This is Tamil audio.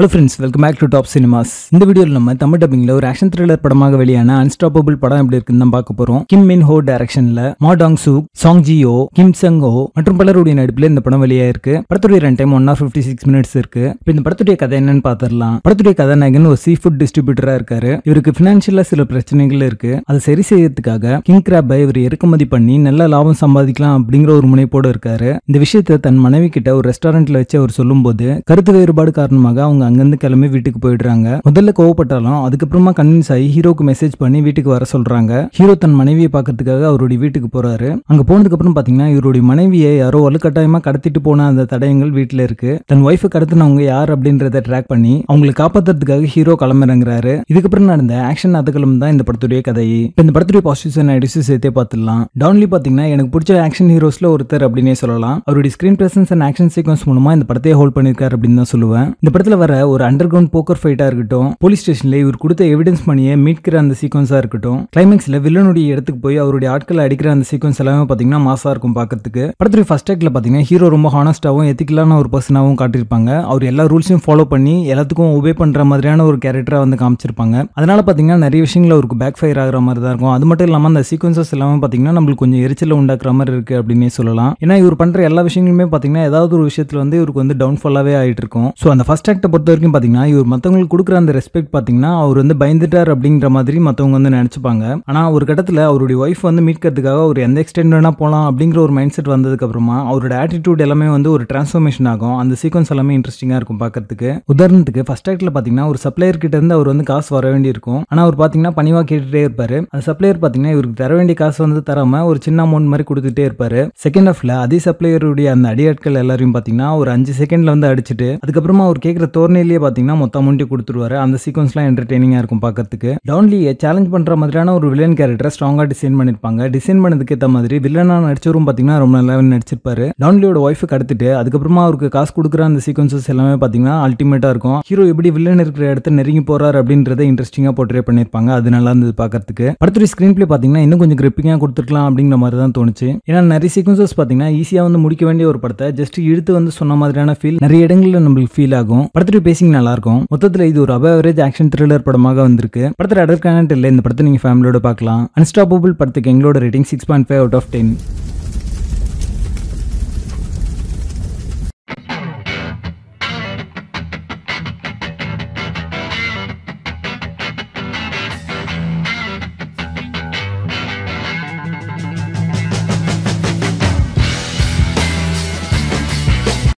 hello friends welcome back to top cinemas இந்த வீடியோவில் நம்ம தமிழ் டப்பிங்கில் ஒரு ஆக்ஷன் த்ரில்லர் படமாக வெளியான அன்ஸ்டாப்பபிள் படம் எப்படி இருக்குன்னு தான் பார்க்க போகிறோம் கிம் மின் ஹோ டைரக்ஷனில் Ma Dong Seok Song Jihyo Kim Sung Ho மற்றும் பலருடைய நடிப்பில் இந்த படம் வெளியாக இருக்கு படத்துடைய run time one hour fifty six minutes இருக்கு இந்த படத்துடைய கதை என்னன்னு பாத்திரலாம் படத்துடைய கதாநாயகன் ஒரு சீ ஃபுட் டிஸ்ட்ரிபியூட்டராக இருக்காரு இவருக்கு ஃபினான்ஷியலாக சில பிரச்சனைகள் இருக்கு அதை சரி செய்யறதுக்காக கிங் கிராப்பை இவர் இறக்குமதி பண்ணி நல்ல லாபம் சம்பாதிக்கலாம் அப்படிங்கிற ஒரு முனைப்போடு இருக்காரு இந்த விஷயத்தை தன் மனைவி கிட்ட ஒரு ரெஸ்டாரண்ட்ல வச்சு அவர் சொல்லும்போது கருத்து வேறுபாடு காரணமாக அவங்க அங்கேருந்து கிளம்பி வீட்டுக்கு போயிடுறாங்க முதல்ல கோவப்பட்டாலும் அதுக்கப்புறமா கன்வின்ஸ் ஆகி ஹீரோக்கு மெசேஜ் பண்ணி வீட்டுக்கு வர சொல்றாங்க ஹீரோ தன் மனைவியை பார்க்கறதுக்காக அவருடைய வீட்டுக்கு போறாரு அங்க போனதுக்கு அப்புறம் பாத்தீங்கன்னா இவருடைய மனைவியை யாரோ வலுக்கட்டாயமா கடத்திட்டு போன அந்த தடயங்கள் வீட்டுல இருக்கு தன் ஒய்ஃப் கடத்தினவங்க யார் அப்படின்றத ட்ராக் பண்ணி அவங்களை காப்பாத்துறதுக்காக ஹீரோ களமிறங்குறாரு இதுக்கப்புறம் நடந்த ஆக்ஷன் அதுக்கலம் தான் இந்த படத்துடைய கதை இந்த படத்துடைய பாசிட்டிவ்ஸ் நடிச்சு சேர்த்தே பார்த்துடலாம் டவுன்லி பார்த்தீங்கன்னா எனக்கு பிடிச்ச ஆக்ஷன் ஹீரோஸ்ல ஒருத்தர் அப்படின்னே சொல்லலாம் அவருடைய screen presence and action sequence மூலமா இந்த படத்தையே ஹோல்ட் பண்ணியிருக்காரு அப்படின்னு தான் சொல்லுவேன் இந்த படத்தில் வர ஒரு அண்டர் கிரவுண்ட் போக்கர் ஃபைட்டாக இருக்கட்டும் போலீஸ் ஸ்டேஷனில் இவர் கொடுத்த எவிடன்ஸ் மணியை மீட்கிற அந்த சீக்வன்ஸா இருக்கட்டும் கிளைமேக்ஸ்ல வில்லனுடைய இடத்துக்கு போய் அவருடைய ஆட்களை அடிக்கிற அந்த சீக்வன்ஸ் எல்லாமே பாத்தீங்கன்னா மாசாக இருக்கும் பார்க்கறதுக்கு படத்துல ஃபர்ஸ்ட் ஆக்டில் பார்த்தீங்கன்னா ஹீரோ ரொம்ப ஹானஸ்டாவும் எத்திக்கலான ஒரு பர்சனாகவும் காட்டியிருப்பாங்க அவர் எல்லா ரூல்ஸையும் ஃபாலோ பண்ணி எல்லாத்துக்கும் ஒபே பண்ணுற மாதிரியான ஒரு கேரக்டராக வந்து காமிச்சிருப்பாங்க அதனால பார்த்தீங்கன்னா நிறைய விஷயங்கள அவருக்கு பேக் ஃபயர் ஆகிற மாதிரி தான் இருக்கும் அது மட்டும் இல்லாமல் அந்த சீக்வன்சஸ் எல்லாமே பார்த்தீங்கன்னா நம்மளுக்கு கொஞ்சம் எரிச்சல உண்டாக்குற மாதிரி இருக்குது அப்படின்னே சொல்லலாம் ஏன்னா இவர் பண்ணுற எல்லா விஷயங்களுமே பார்த்தீங்கன்னா ஏதாவது ஒரு விஷயத்தில் வந்து இவருக்கு வந்து டவுன்ஃபாலாகவே ஆயிட்டு இருக்கும் ஸோ அந்த ஃபர்ஸ்ட் ஆக்டை பொறுத்த வரைக்கும் பார்த்தீங்கன்னா இவர் மற்றவங்களுக்கு கொடுக்குற அந்த ரெஸ்பெக்ட் பார்த்தீங்கன்னா அவர் வந்து பயந்துட்டார் அப்படிங்கிற மாதிரி மற்றவங்க வந்து நினச்சிப்பாங்க ஆனால் ஒரு கட்டத்தில் அவருடைய ஒய்ஃப் வந்து மீட்கிறதுக்காக அவர் எந்த எக்ஸ்டெண்ட் வேணால் போகலாம் அப்படிங்கிற ஒரு மைண்ட் செட் வந்ததுக்கப்புறமா அவரோட ஆட்டிடியூட் எல்லாமே வந்து ஒரு டிரான்ஸ்ஃபர்மேஷன் ஆகும் அந்த சீக்வன்ஸ் எல்லாமே இன்ட்ரெஸ்டிங்காக இருக்கும் பார்க்கறதுக்கு உதாரணத்துக்கு ஃபர்ஸ்ட் ஆக்டில் பார்த்தீங்கன்னா ஒரு சப்ளையர் கிட்ட இருந்து அவர் வந்து காசு வர வேண்டியிருக்கும் ஆனால் அவர் பார்த்தீங்கன்னா பணிவாக கேட்டுகிட்டே இருப்பார் அந்த சப்ளையர் பார்த்தீங்கன்னா இவருக்கு தர வேண்டிய காசு வந்து தராமல் ஒரு சின்ன அமௌண்ட் மாதிரி கொடுத்துட்டே இருப்பார் செகண்ட் ஆஃபில் அதே சப்ளையருடைய அந்த அடியாட்கள் எல்லாரையும் பார்த்தீங்கன்னா ஒரு அஞ்சு செகண்டில் வந்து அடிச்சுட்டு அதுக்கப்புறமா அவர் கேட்குற தோற டோர்னிலேயே பார்த்தீங்கன்னா மொத்த முண்டி கொடுத்துருவாரு அந்த சீக்வன்ஸ்லாம் என்டர்டெய்னிங்காக இருக்கும் பார்க்கறதுக்கு டவுன்லியே சேலஞ்ச் பண்ணுற மாதிரியான ஒரு வில்லன் கேரக்டரை ஸ்ட்ராங்காக டிசைன் பண்ணியிருப்பாங்க டிசைன் பண்ணதுக்கு ஏற்ற மாதிரி வில்லனாக நடிச்சவரும் பார்த்தீங்கன்னா ரொம்ப நல்லா நடிச்சிருப்பாரு டவுன்லியோட ஒய்ஃபு அடுத்துட்டு அதுக்கப்புறமா அவருக்கு காசு கொடுக்குற அந்த சீக்வன்சஸ் எல்லாமே பார்த்தீங்கன்னா அல்டிமேட்டாக இருக்கும் ஹீரோ எப்படி வில்லன் இருக்கிற இடத்த நெருங்கி போறாரு அப்படின்றத இன்ட்ரெஸ்டிங்காக போர்ட்ரே பண்ணியிருப்பாங்க அது நல்லா இருந்தது பார்க்கறதுக்கு அடுத்து ஸ்கிரீன் பிளே பார்த்தீங்கன்னா இன்னும் கொஞ்சம் கிரிப்பிங்காக கொடுத்துருக்கலாம் அப்படிங்கிற மாதிரி தான் தோணுச்சு ஏன்னா நிறைய சீக்வன்சஸ் பார்த்தீங்கன்னா ஈஸியாக வந்து முடிக்க வேண்டிய ஒரு படத்தை ஜஸ்ட் இழுத்து வந்து சொன்ன மாதிரியான ஃபீல் நிறைய இடங்களில் நம்மளுக்கு ஃபீல் ஆகும் படத்துல கிரியேட்டிவ் பேசிங் நல்லா இருக்கும் மொத்தத்தில் இது ஒரு அபவரேஜ் ஆக்ஷன் த்ரில்லர் படமாக வந்திருக்கு படத்தில் அடர் இல்லை இந்த படத்தை நீங்க ஃபேமிலியோட பார்க்கலாம் அன்ஸ்டாப்பபிள் படத்துக்கு எங்களோட rating six point five out of ten